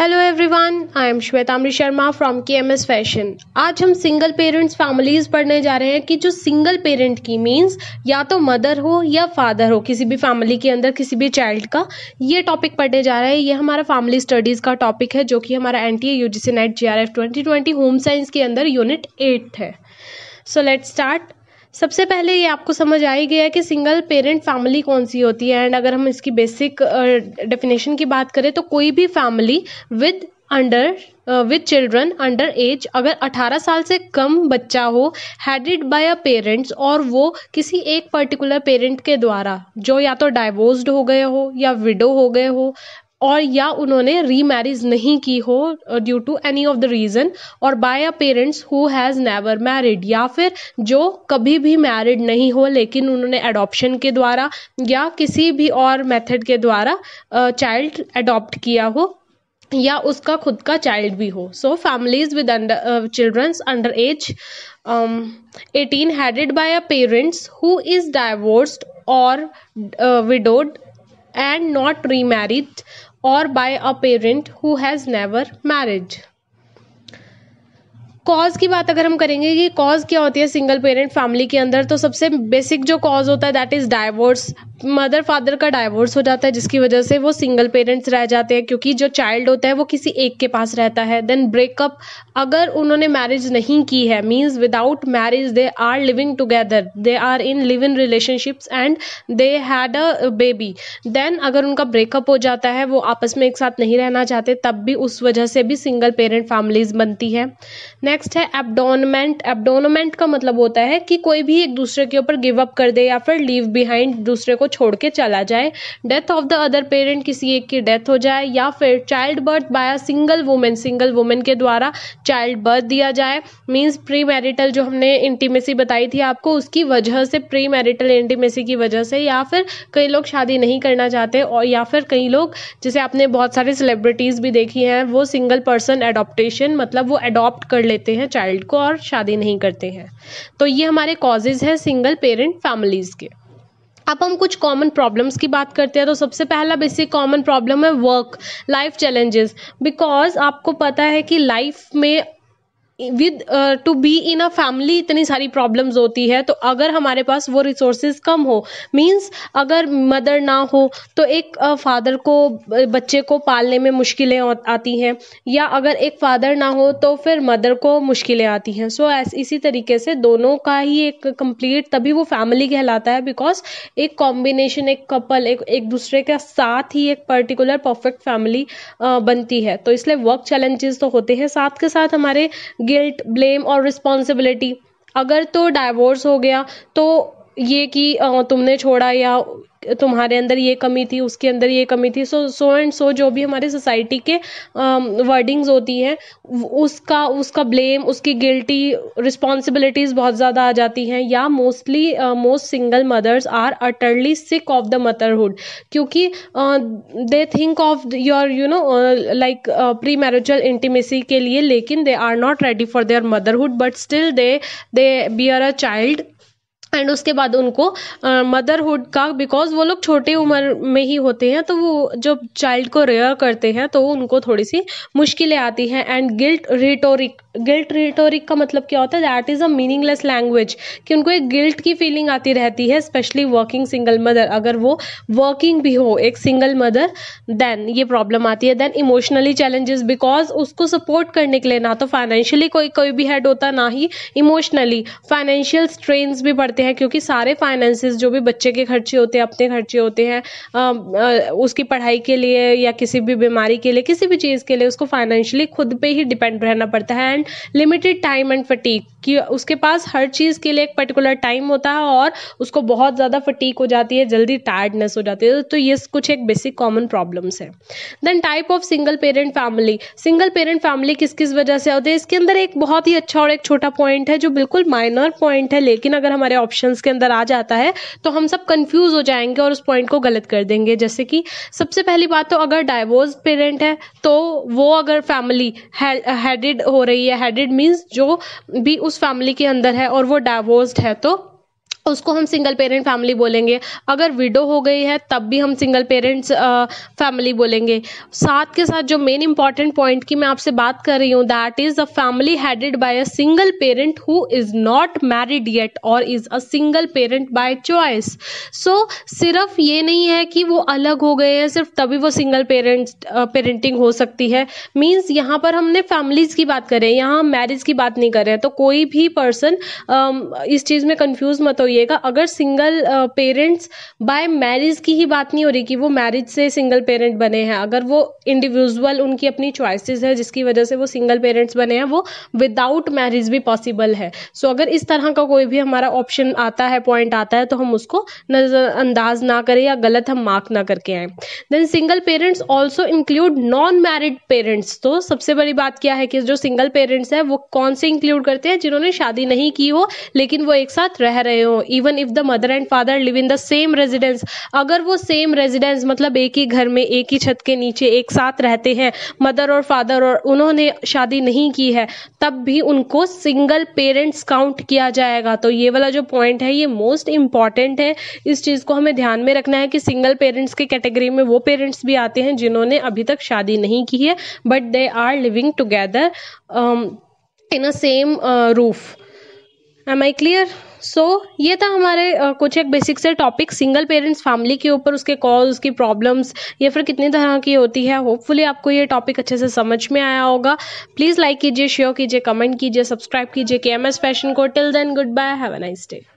Hello everyone I am Shweta Amri Sharma from K M S fashion आज हम single parents families पढ़ने जा रहे हैं कि जो सिंगल पेरेंट की मीन्स या तो मदर हो या फादर हो किसी भी फैमिली के अंदर किसी भी चाइल्ड का ये टॉपिक पढ़ने जा रहा है ये हमारा फैमिली स्टडीज़ का टॉपिक है जो कि हमारा N T U G C net J R F twenty twenty home science के अंदर यूनिट एट है सो लेट स्टार्ट सबसे पहले ये आपको समझ आ ही गया है कि सिंगल पेरेंट फैमिली कौन सी होती है एंड अगर हम इसकी बेसिक डेफिनेशन की बात करें तो कोई भी family with under with children under age अगर 18 साल से कम बच्चा हो हेडेड बाय अ पेरेंट्स और वो किसी एक पर्टिकुलर पेरेंट के द्वारा जो या तो डाइवोर्स्ड हो गए हो या विडो हो गए हो और या उन्होंने री मैरिज नहीं की हो due to any of the reason और by a parents who has never married या फिर जो कभी भी मैरिड नहीं हो लेकिन उन्होंने एडॉप्शन के द्वारा या किसी भी और मेथड के द्वारा चाइल्ड uh, एडॉप्ट किया हो या उसका खुद का चाइल्ड भी हो so families with under childrens under age eighteen headed by a parents who is divorced और widowed and not remarried or by a parent who has never married. Cause की बात अगर हम करेंगे कि कॉज क्या होती है सिंगल पेरेंट फैमिली के अंदर तो सबसे बेसिक जो कॉज होता है that is divorce mother father का डाइवोर्स हो जाता है जिसकी वजह से वो सिंगल पेरेंट्स रह जाते हैं क्योंकि जो चाइल्ड होता है वो किसी एक के पास रहता है देन ब्रेकअप अगर उन्होंने मैरिज नहीं की है means without marriage they are living together they are in live in relationships and they had a baby then अगर उनका ब्रेकअप हो जाता है वो आपस में एक साथ नहीं रहना चाहते तब भी उस वजह से भी सिंगल पेरेंट फैमिलीज बनती है नेक्स्ट है एबडोनमेंट एबडोनमेंट का मतलब होता है कि कोई भी एक दूसरे के ऊपर गिव अप कर दे या फिर लीव बिहाइंड दूसरे को छोड़ के चला जाए death of the other parent किसी एक की डेथ हो जाए या फिर child birth by a single women single women के द्वारा चाइल्ड बर्थ दिया जाए मीन्स प्री मैरिटल जो हमने इंटीमेसी बताई थी आपको उसकी वजह से प्री मैरिटल इंटीमेसी की वजह से या फिर कई लोग शादी नहीं करना चाहते और या फिर कई लोग जैसे आपने बहुत सारे सेलिब्रिटीज़ भी देखी हैं वो सिंगल पर्सन एडोप्टेशन मतलब वो एडॉप्ट कर लेते हैं चाइल्ड को और शादी नहीं करते हैं तो ये हमारे कॉजेज़ हैं सिंगल पेरेंट फैमिलीज़ के अब हम कुछ कॉमन प्रॉब्लम्स की बात करते हैं तो सबसे पहला बेसिक कॉमन प्रॉब्लम है वर्क लाइफ चैलेंजेस बिकॉज आपको पता है कि लाइफ में with to be in a family इतनी सारी प्रॉब्लम्स होती है तो अगर हमारे पास वो रिसोर्सेज कम हो मीन्स अगर मदर ना हो तो एक फादर uh, को uh, बच्चे को पालने में मुश्किलें आती हैं या अगर एक फादर ना हो तो फिर मदर को मुश्किलें आती हैं सो so, इसी तरीके से दोनों का ही एक कंप्लीट तभी वो फैमिली कहलाता है बिकॉज एक कॉम्बिनेशन एक कपल एक एक दूसरे के साथ ही एक पर्टिकुलर परफेक्ट फैमिली बनती है तो इसलिए वर्क चैलेंजेस तो होते हैं साथ के साथ हमारे गिल्ट ब्लेम और रिस्पॉन्सिबिलिटी अगर तो डाइवोर्स हो गया तो ये कि तुमने छोड़ा या तुम्हारे अंदर ये कमी थी उसके अंदर ये कमी थी सो सो एंड सो जो भी हमारे सोसाइटी के वर्डिंग्स होती हैं उसका उसका ब्लेम उसकी गिल्टी रिस्पॉन्सिबिलिटीज़ बहुत ज़्यादा आ जाती हैं या mostly most single mothers are utterly sick of the motherhood क्योंकि they think of your you know like pre marital intimacy के लिए लेकिन they are not ready for their motherhood but still they they are a child and उसके बाद उनको motherhood का because वो लोग छोटे उम्र में ही होते हैं तो वो जब चाइल्ड को रेयर करते हैं तो उनको थोड़ी सी मुश्किलें आती हैं and guilt rhetoric guilt rhetoric का मतलब क्या होता है that is a meaningless language कि उनको एक गिल्ट की फीलिंग आती रहती है स्पेशली वर्किंग सिंगल मदर अगर वो वर्किंग भी हो एक सिंगल मदर देन ये प्रॉब्लम आती है देन इमोशनली चैलेंजेस बिकॉज उसको सपोर्ट करने के लिए ना तो फाइनेंशियली कोई कोई भी हेड होता ना ही इमोशनली फाइनेंशियल स्ट्रेन भी पड़ते हैं क्योंकि सारे फाइनेंसिस जो भी बच्चे के खर्चे होते हैं अपने खर्चे होते हैं उसकी पढ़ाई के लिए या किसी भी बीमारी के लिए किसी भी चीज़ के लिए उसको फाइनेंशियली खुद पर ही डिपेंड रहना पड़ता है and and limited time and fatigue. कि उसके पास हर चीज़ के लिए एक पर्टिकुलर टाइम होता है और उसको बहुत ज़्यादा फटीक हो जाती है जल्दी टायर्डनेस हो जाती है तो ये कुछ एक बेसिक कॉमन प्रॉब्लम्स है then type of single parent family single parent family किस किस वजह से होती है इसके अंदर एक बहुत ही अच्छा और एक छोटा पॉइंट है जो बिल्कुल माइनर पॉइंट है लेकिन अगर हमारे ऑप्शन के अंदर आ जाता है तो हम सब कन्फ्यूज हो जाएंगे और उस पॉइंट को गलत कर देंगे जैसे कि सबसे पहली बात तो अगर डाइवोर्स पेरेंट है तो वो अगर फैमिली हेडेड हो रही है हेडेड मीन्स जो भी उस उस फैमिली के अंदर है और वो डाइवोर्स्ड है तो तो उसको हम सिंगल पेरेंट फैमिली बोलेंगे अगर विडो हो गई है तब भी हम सिंगल पेरेंट्स फैमिली बोलेंगे साथ के साथ जो मेन इंपॉर्टेंट पॉइंट की मैं आपसे बात कर रही हूँ that is a family headed by a single parent who is not married yet और is a single parent by choice so सिर्फ ये नहीं है कि वो अलग हो गए हैं सिर्फ तभी वो सिंगल पेरेंट पेरेंटिंग हो सकती है मीन्स यहाँ पर हमने फैमिलीज की बात करें यहाँ मैरिज की बात नहीं करें तो कोई भी पर्सन इस चीज़ में कन्फ्यूज मत होइए करिएगा अगर सिंगल पेरेंट्स बाय मैरिज की ही बात नहीं हो रही कि वो मैरिज से सिंगल पेरेंट बने हैं अगर वो इंडिविजुअल उनकी अपनी चॉइसेस है जिसकी वजह से वो सिंगल पेरेंट्स बने हैं वो विदाउट मैरिज भी पॉसिबल है सो so, अगर इस तरह का कोई भी हमारा ऑप्शन आता है पॉइंट आता है तो हम उसको नज़रअंदाज ना करें या गलत हम मार्क ना करके आए then single parents also include non married parents तो सबसे बड़ी बात क्या है कि जो सिंगल पेरेंट्स है वो कौन से इंक्लूड करते हैं जिन्होंने शादी नहीं की हो लेकिन वो एक साथ रह रहे हो even if the mother and father live in the same residence अगर वो सेम रेजिडेंस मतलब एक ही घर में एक ही छत के नीचे एक साथ रहते हैं मदर और फादर और उन्होंने शादी नहीं की है तब भी उनको सिंगल पेरेंट्स काउंट किया जाएगा तो ये वाला जो पॉइंट है ये मोस्ट इंपॉर्टेंट है इस चीज़ को हमें ध्यान में रखना है कि सिंगल पेरेंट्स के कैटेगरी में वो पेरेंट्स भी आते हैं जिन्होंने अभी तक शादी नहीं की है but they are living together in a same roof am I clear so so, ये था हमारे uh, कुछ एक बेसिक से टॉपिक सिंगल पेरेंट्स फैमिली के ऊपर उसके कॉल उसकी प्रॉब्लम्स या फिर कितनी तरह की होती है होपफुली आपको ये टॉपिक अच्छे से समझ में आया होगा प्लीज़ लाइक कीजिए शेयर कीजिए कमेंट कीजिए सब्सक्राइब कीजिए के एम एस फैशन को till then good bye have a nice day